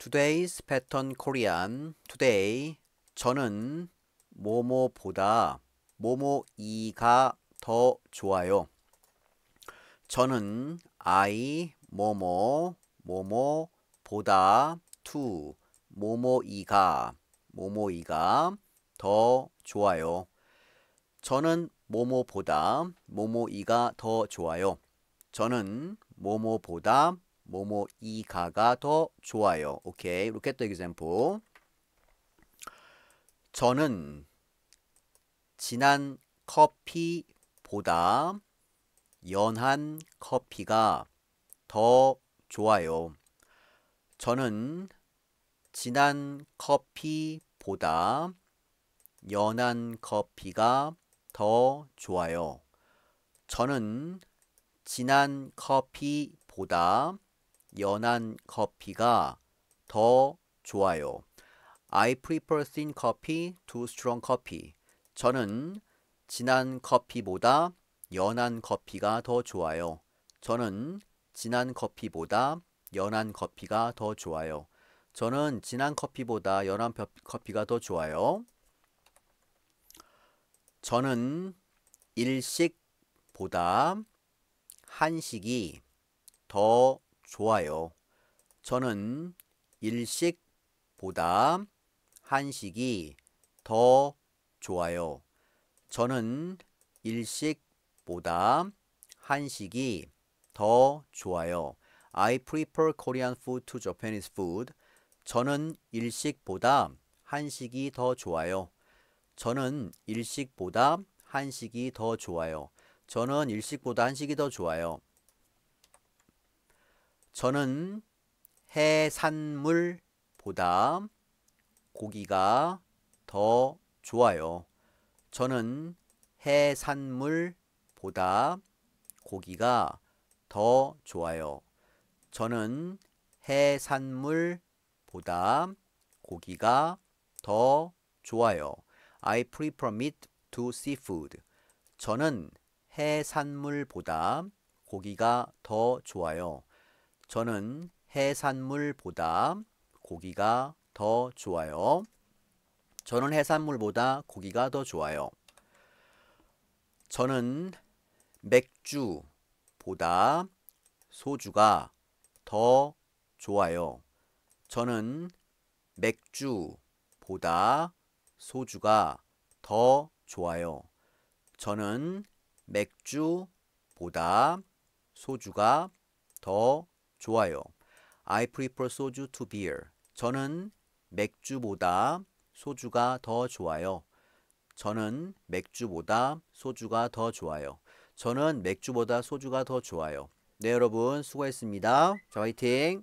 Today's Pattern Korean Today 저는 모모보다 모모이가 더 좋아요. 저는 I 모모 모모보다 to 모모이가 모모이가 더 좋아요. 저는 모모보다 모모이가 더 좋아요. 저는 모모보다 뭐뭐 이가가 더 좋아요. 오케이. 이렇게 또 example. 저는 진한 커피보다 연한 커피가 더 좋아요. 저는 진한 커피보다 연한 커피가 더 좋아요. 저는 진한 커피보다 연한 커피가 더 좋아요. I prefer thin coffee to strong coffee. 저는 진한 커피보다 연한 커피가 더 좋아요. 저는 진한 커피보다 연한 커피가 더 좋아요. 저는 진한 커피보다 연한 커피가 더 좋아요. 저는 일식보다 한식이 더 좋아요. 저는 일식보다 한식이 더 좋아요. 저는 일식보다 한식이 더 좋아요. I prefer Korean food to Japanese food. 저는 일식보다 한식이 더 좋아요. 저는 일식보다 한식이 더 좋아요. 저는 일식보다 한식이 더 좋아요. 저는 해산물보다 고기가 더 좋아요. 저는 해산물보다 고기가 더 좋아요. 저는 해산물보다 고기가 더 좋아요. I prefer meat to seafood. 저는 해산물보다 고기가 더 좋아요. 저는 해산물보다 고기가 더 좋아요. 저는 해산물보다 고기가 더 좋아요. 저는 맥주보다 소주가 더 좋아요. 저는 맥주보다 소주가 더 좋아요. 저는 맥주보다 소주가 더 좋아요. I prefer 소주 to beer. 저는 맥주보다 소주가 더 좋아요. 저는 맥주보다 소주가 더 좋아요. 저는 맥주보다 소주가 더 좋아요. 네, 여러분 수고했습니다. 자, 화이팅!